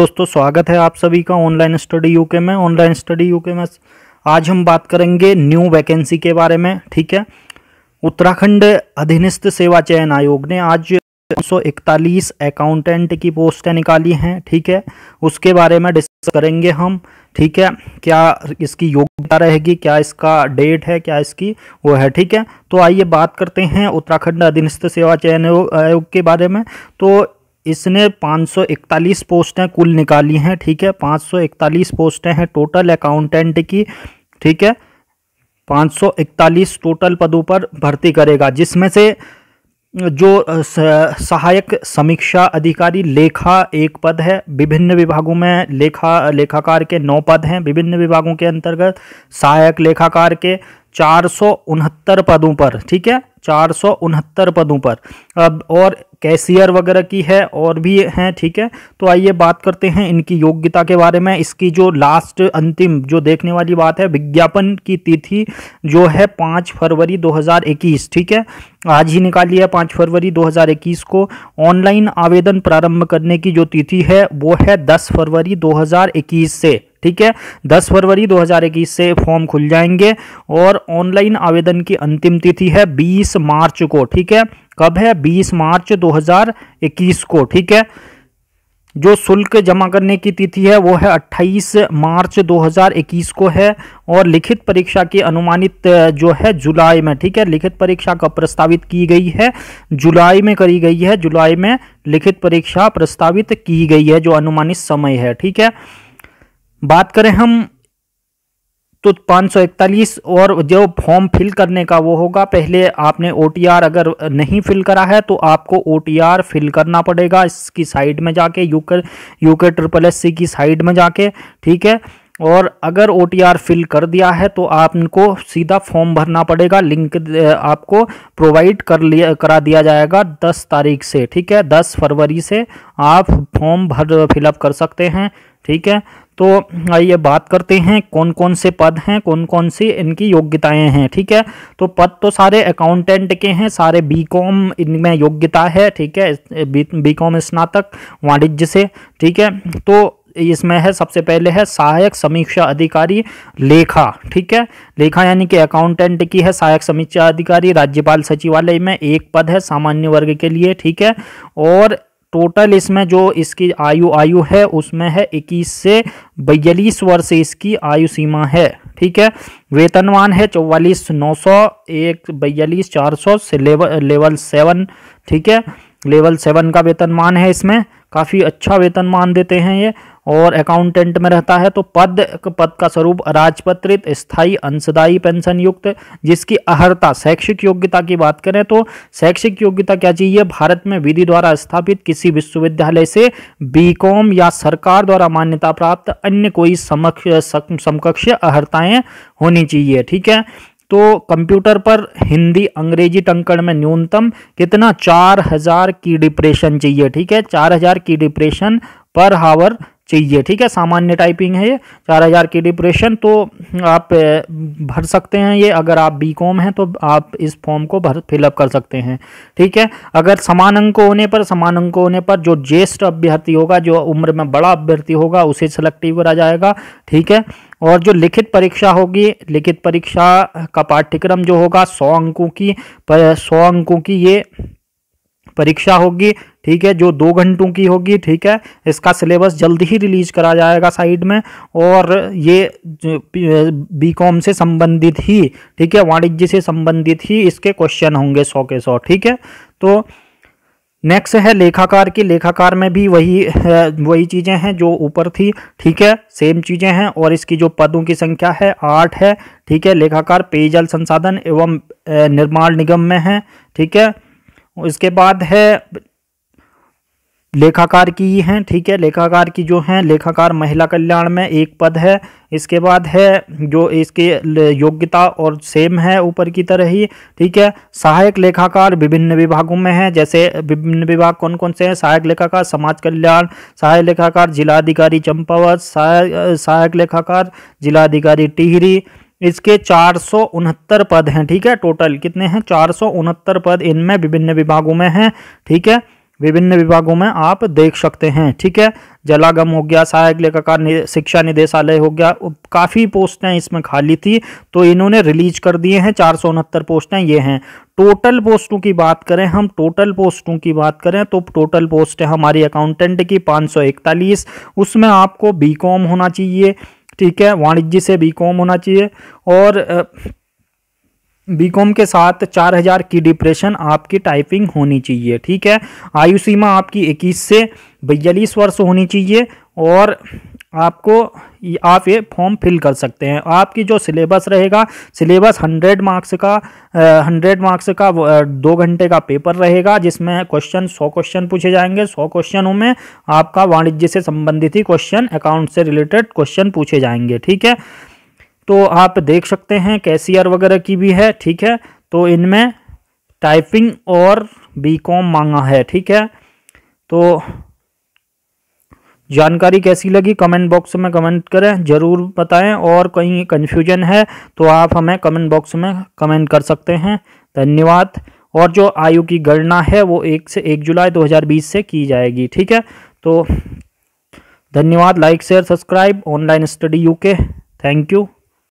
दोस्तों स्वागत है आप सभी का ऑनलाइन स्टडी यूके में ऑनलाइन स्टडी यूके में आज हम बात करेंगे न्यू वैकेंसी के बारे में ठीक है उत्तराखंड अधीनस्थ सेवा चयन आयोग ने आज 541 अकाउंटेंट की पोस्टें निकाली हैं ठीक है उसके बारे में डिस्कस करेंगे हम ठीक है क्या इसकी योग्यता रहेगी क्या इसका डेट है क्या इसकी वो है ठीक है तो आइए बात करते हैं उत्तराखंड अधीनस्थ सेवा चयन आयोग के बारे में तो इसने 541 पोस्टें कुल निकाली हैं ठीक है 541 पोस्टें हैं टोटल अकाउंटेंट की ठीक है 541 टोटल पदों पर भर्ती करेगा जिसमें से जो सहायक समीक्षा अधिकारी लेखा एक पद है विभिन्न विभागों में लेखा लेखाकार के नौ पद हैं विभिन्न विभागों के अंतर्गत सहायक लेखाकार के चार पदों पर ठीक है चार पदों पर अब और कैशियर वगैरह की है और भी हैं ठीक है तो आइए बात करते हैं इनकी योग्यता के बारे में इसकी जो लास्ट अंतिम जो देखने वाली बात है विज्ञापन की तिथि जो है पाँच फरवरी 2021 ठीक है आज ही निकाली है पाँच फरवरी 2021 को ऑनलाइन आवेदन प्रारंभ करने की जो तिथि है वो है दस फरवरी 2021 से ठीक है 10 फरवरी 2021 से फॉर्म खुल जाएंगे और ऑनलाइन आवेदन की अंतिम तिथि है 20 मार्च को ठीक है कब है 20 मार्च 2021 को ठीक है जो शुल्क जमा करने की तिथि है वो है 28 मार्च 2021 को है और लिखित परीक्षा की अनुमानित जो है जुलाई में ठीक है लिखित परीक्षा कब प्रस्तावित की गई है जुलाई में करी गई है जुलाई में लिखित परीक्षा प्रस्तावित की गई है जो अनुमानित समय है ठीक है बात करें हम तो 541 और जो फॉर्म फिल करने का वो होगा पहले आपने ओ अगर नहीं फिल करा है तो आपको ओ फिल करना पड़ेगा इसकी साइड में जाके UK UK triple S C की साइड में जाके ठीक है और अगर ओ फिल कर दिया है तो आपको सीधा फॉर्म भरना पड़ेगा लिंक आपको प्रोवाइड कर लिया करा दिया जाएगा 10 तारीख से ठीक है 10 फरवरी से आप फॉर्म भर फिलअप कर सकते हैं ठीक है तो आइए बात करते हैं कौन कौन से पद हैं कौन कौन सी इनकी योग्यताएं हैं ठीक है तो पद तो सारे अकाउंटेंट के हैं सारे बी कॉम इनमें योग्यता है ठीक है बी कॉम स्नातक वाणिज्य से ठीक है तो इसमें है सबसे पहले है सहायक समीक्षा अधिकारी लेखा ठीक है लेखा यानी कि अकाउंटेंट की है सहायक समीक्षा अधिकारी राज्यपाल सचिवालय में एक पद है सामान्य वर्ग के लिए ठीक है और टोटल इसमें जो इसकी आयु आयु है उसमें है इक्कीस से बयालीस वर्ष इसकी आयु सीमा है ठीक है वेतनवान है चौवालीस नौ सौ एक बयालीस चार सौ लेवल लेवल सेवन ठीक है लेवल सेवन का वेतनमान है इसमें काफ़ी अच्छा वेतनमान देते हैं ये और अकाउंटेंट में रहता है तो पद पद का स्वरूप राजपत्रित स्थायी अंशदायी पेंशन युक्त जिसकी अहर्ता शैक्षिक योग्यता की बात करें तो शैक्षिक योग्यता क्या चाहिए भारत में विधि द्वारा स्थापित किसी विश्वविद्यालय से बीकॉम या सरकार द्वारा मान्यता प्राप्त अन्य कोई समक्ष समकक्ष अहर्ताएं होनी चाहिए ठीक है तो कंप्यूटर पर हिंदी अंग्रेजी टंकण में न्यूनतम कितना चार हजार की डिप्रेशन चाहिए ठीक है चार हजार की डिप्रेशन पर हावर चाहिए ठीक है सामान्य टाइपिंग है ये चार हज़ार की डिप्रेशन तो आप भर सकते हैं ये अगर आप बी कॉम हैं तो आप इस फॉर्म को भर फिलअप कर सकते हैं ठीक है अगर समान अंक होने पर समान अंक होने पर जो ज्येष्ठ अभ्यर्थी होगा जो उम्र में बड़ा अभ्यर्थी होगा उसे सेलेक्टिव करा जाएगा ठीक है और जो लिखित परीक्षा होगी लिखित परीक्षा का पाठ्यक्रम जो होगा सौ अंकों की सौ अंकों की ये परीक्षा होगी ठीक है जो दो घंटों की होगी ठीक है इसका सिलेबस जल्द ही रिलीज करा जाएगा साइड में और ये बीकॉम से संबंधित ही ठीक है वाणिज्य से संबंधित ही इसके क्वेश्चन होंगे सौ के सौ ठीक है तो नेक्स्ट है लेखाकार की लेखाकार में भी वही वही चीज़ें हैं जो ऊपर थी ठीक है सेम चीज़ें हैं और इसकी जो पदों की संख्या है आठ है ठीक है लेखाकार पेयजल संसाधन एवं निर्माण निगम में है ठीक है इसके बाद है लेखाकार की ही हैं ठीक है लेखाकार की जो हैं लेखाकार महिला कल्याण में एक पद है इसके बाद है जो इसके योग्यता और सेम है ऊपर की तरह ही ठीक है सहायक लेखाकार विभिन्न विभागों में है जैसे विभिन्न विभाग कौन कौन से हैं सहायक लेखाकार समाज कल्याण सहायक लेखाकार जिलाधिकारी चंपावत सहायक लेखाकार जिलाधिकारी टिहरी इसके चार पद हैं ठीक है टोटल कितने हैं चार पद इनमें विभिन्न विभागों में हैं ठीक है विभिन्न विभागों में आप देख सकते हैं ठीक है जलागम हो गया सहायक लेखाकार नि, शिक्षा निदेशालय हो गया काफ़ी पोस्टें इसमें खाली थी तो इन्होंने रिलीज कर दिए हैं चार सौ उनहत्तर पोस्टें ये हैं टोटल पोस्टों की बात करें हम टोटल पोस्टों की बात करें तो टोटल पोस्ट है हमारी अकाउंटेंट की पाँच सौ इकतालीस उसमें आपको बी कॉम होना चाहिए ठीक है वाणिज्य से बी कॉम होना चाहिए और बीकॉम के साथ 4000 की डिप्रेशन आपकी टाइपिंग होनी चाहिए ठीक है आयु सीमा आपकी 21 से बयालीस वर्ष होनी चाहिए और आपको आप ये फॉर्म फिल कर सकते हैं आपकी जो सिलेबस रहेगा सिलेबस हंड्रेड मार्क्स का हंड्रेड मार्क्स का दो घंटे का पेपर रहेगा जिसमें क्वेश्चन सौ क्वेश्चन पूछे जाएंगे सौ क्वेश्चनों में आपका वाणिज्य से संबंधित ही क्वेश्चन अकाउंट से रिलेटेड क्वेश्चन पूछे जाएंगे ठीक है तो आप देख सकते हैं कैसीआर वगैरह की भी है ठीक है तो इनमें टाइपिंग और बीकॉम मांगा है ठीक है तो जानकारी कैसी लगी कमेंट बॉक्स में कमेंट करें ज़रूर बताएं और कहीं कन्फ्यूजन है तो आप हमें कमेंट बॉक्स में कमेंट कर सकते हैं धन्यवाद और जो आयु की गणना है वो एक से एक जुलाई 2020 से की जाएगी ठीक है तो धन्यवाद like share subscribe online study UK thank you